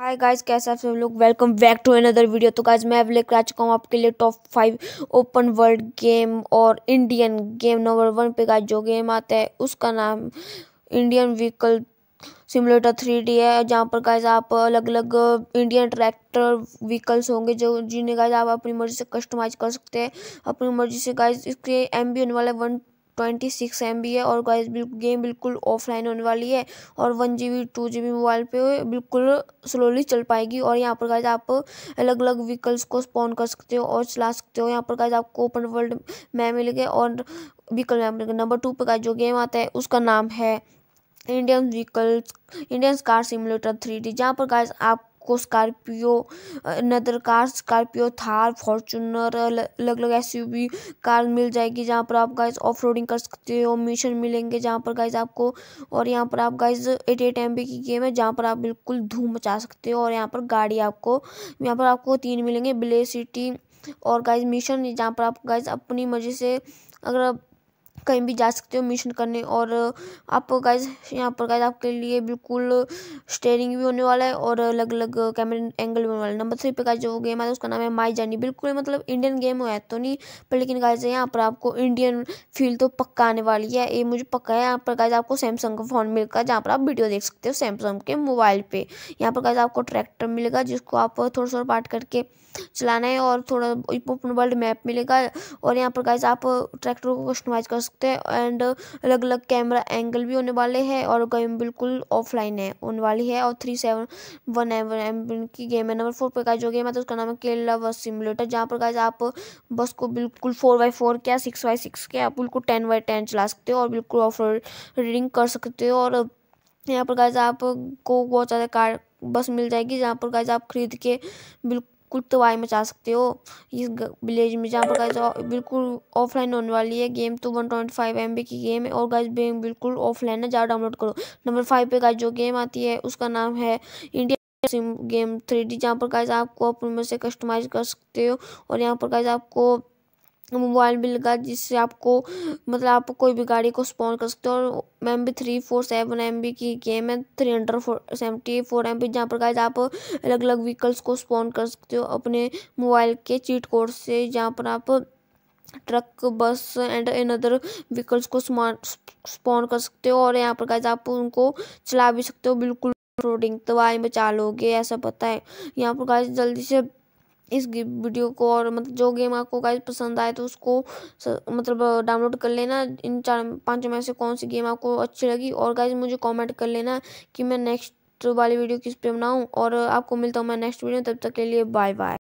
hi guys कैसे आप सब लोग welcome back to another video तो गाइस मैं लेकर आ चुका हूँ आपके लिए top five open world game और इंडियन गेम नंबर वन पे गाइस जो गेम आता है उसका नाम Indian vehicle simulator three D है जहाँ पर गाइज आप अलग अलग इंडियन ट्रैक्टर व्हीकल्स होंगे जो जिन्हें गाइज आप अपनी मर्ज़ी से कस्टमाइज कर सकते हैं अपनी मर्ज़ी से गाइज इसके एम बी होने वाला वन ट्वेंटी सिक्स एम है और गाइस गेम बिल्कुल ऑफलाइन होने वाली है और one G B two G B mobile पे बिल्कुल स्लोली चल पाएगी और यहाँ पर गाइस आप अलग अलग व्हीकल्स को स्पॉन कर सकते हो और चला सकते हो यहाँ पर गाइस आपको ओपन वर्ल्ड मैप गया और व्हीकल मैप मिलेगा नंबर टू पर गाइस जो गेम आता है उसका नाम है Indian vehicles Indian car simulator three D जहाँ पर गाइस आप आपको स्कॉर्पियो नदर कार स्कॉर्पियो थार फॉर्चुनर अलग अलग एस कार मिल जाएगी जहाँ पर आप गाइज ऑफ रोडिंग कर सकते हो मिशन मिलेंगे जहाँ पर गाइज आपको और यहाँ पर आप गाइज एट एट एम की गेम है जहाँ पर आप बिल्कुल धूम मचा सकते हो और यहाँ पर गाड़ी आपको यहाँ पर आपको तीन मिलेंगे ब्ले सिटी और गाइज मिशन जहाँ पर आप गाइज अपनी मर्जी से अगर कहीं भी जा सकते हो मिशन करने और आप गाइज यहाँ पर गाइज आपके लिए बिल्कुल स्टेयरिंग भी होने वाला है और अलग अलग कैमरे एंगल भी होने वाला है नंबर थ्री पे गाइज जो गेम है उसका नाम है माई जर्नी बिल्कुल मतलब इंडियन गेम है तो नहीं पर लेकिन गाइज यहाँ पर आपको इंडियन फील तो पक्का आने वाली है ये मुझे पक्का है यहाँ पर गाइज आपको सैमसंग का फ़ोन मिलेगा जहाँ पर आप वीडियो देख सकते हो सैमसंग के मोबाइल पर यहाँ पर गाइज आपको ट्रैक्टर मिलेगा जिसको आप थोड़ा थोड़ा पार्ट करके चलाना है और थोड़ा ओपन वर्ल्ड मैप मिलेगा और यहाँ पर गाइज आप ट्रैक्टर को कस्टमाइज कर सकते हैं एंड अलग अलग कैमरा एंगल भी होने वाले हैं और गेम बिल्कुल ऑफलाइन है होने वाली है और three seven one even M की गेम है नंबर फोर पर का जो गेम है तो उसका नाम है केला बस सिमुलेटर जहाँ पर गाइज आप बस को बिल्कुल फोर बाई फोर क्या सिक्स बाई सिक्स के आप बिल्कुल टेन बाई टेन चला सकते हो और बिल्कुल ऑफ रीडिंग कर सकते हो और यहाँ पर गाइज आपको बहुत ज़्यादा कार बस मिल जाएगी जहाँ पर गाइज आप खरीद के बिल्कुल कुछ तबाही तो मचा सकते हो इस विलेज में जहाँ पर गाइज बिल्कुल ऑफलाइन होने वाली है गेम तो one twenty five M B की गेम है और गाइज गेम बिल्कुल ऑफलाइन है जहाँ डाउनलोड करो नंबर फाइव पे गाइज जो गेम आती है उसका नाम है India sim game three D जहाँ पर गाइज आपको अपने में से कस्टमाइज कर सकते हो और यहाँ पर गाइज आपको मोबाइल मिलेगा जिससे आपको मतलब आप कोई भी गाड़ी को स्पॉन कर सकते हो और M B three four seven M B की गेम है three hundred four seventy four M B जहाँ पर गाइज आप अलग अलग व्हीकल्स को स्पॉन कर सकते हो अपने मोबाइल के चीट कोड से जहाँ पर आप truck bus and in other vehicles को स्पॉन कर सकते हो और यहाँ पर गाइज आप उनको चला भी सकते हो बिल्कुल रोडिंग तो आई बचा लोगे ऐसा पता है यहाँ पर गाइज जल्दी से इस वीडियो को और मतलब जो गेम आपको गाइस पसंद आए तो उसको स, मतलब डाउनलोड कर लेना इन चार पाँचों में से कौन सी गेम आपको अच्छी लगी और गाइस मुझे कमेंट कर लेना कि मैं नेक्स्ट वाली वीडियो किस पे बनाऊँ और आपको मिलता हूँ मैं नेक्स्ट वीडियो तब तक के लिए बाय बाय